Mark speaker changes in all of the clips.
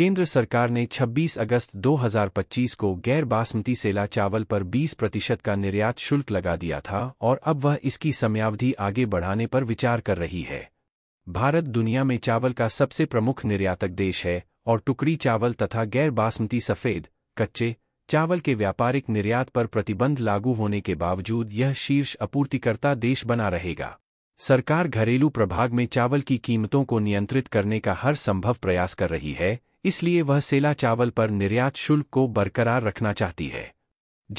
Speaker 1: केंद्र सरकार ने 26 अगस्त 2025 को गैर बासमती सेला चावल पर 20 प्रतिशत का निर्यात शुल्क लगा दिया था और अब वह इसकी समयावधि आगे बढ़ाने पर विचार कर रही है भारत दुनिया में चावल का सबसे प्रमुख निर्यातक देश है और टुकड़ी चावल तथा गैर बासमती सफ़ेद कच्चे चावल के व्यापारिक निर्यात पर प्रतिबंध लागू होने के बावजूद यह शीर्ष आपूर्तिकर्ता देश बना रहेगा सरकार घरेलू प्रभाग में चावल की कीमतों को नियंत्रित करने का हर संभव प्रयास कर रही है इसलिए वह सेला चावल पर निर्यात शुल्क को बरकरार रखना चाहती है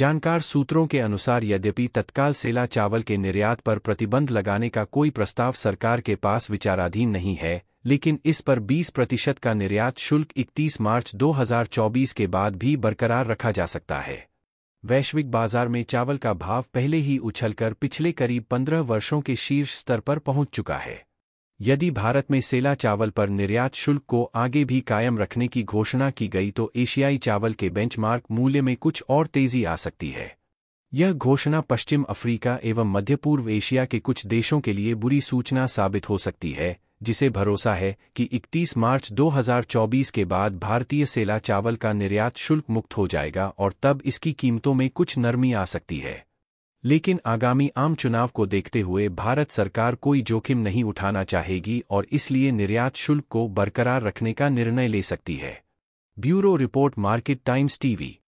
Speaker 1: जानकार सूत्रों के अनुसार यद्यपि तत्काल सेला चावल के निर्यात पर प्रतिबंध लगाने का कोई प्रस्ताव सरकार के पास विचाराधीन नहीं है लेकिन इस पर 20 प्रतिशत का निर्यात शुल्क 31 मार्च 2024 के बाद भी बरकरार रखा जा सकता है वैश्विक बाजार में चावल का भाव पहले ही उछलकर पिछले करीब 15 वर्षों के शीर्ष स्तर पर पहुंच चुका है यदि भारत में सेला चावल पर निर्यात शुल्क को आगे भी कायम रखने की घोषणा की गई तो एशियाई चावल के बेंचमार्क मूल्य में कुछ और तेजी आ सकती है यह घोषणा पश्चिम अफ्रीका एवं मध्य पूर्व एशिया के कुछ देशों के लिए बुरी सूचना साबित हो सकती है जिसे भरोसा है कि 31 मार्च 2024 के बाद भारतीय सेला चावल का निर्यात शुल्क मुक्त हो जाएगा और तब इसकी कीमतों में कुछ नरमी आ सकती है लेकिन आगामी आम चुनाव को देखते हुए भारत सरकार कोई जोखिम नहीं उठाना चाहेगी और इसलिए निर्यात शुल्क को बरकरार रखने का निर्णय ले सकती है bureau report Market Times TV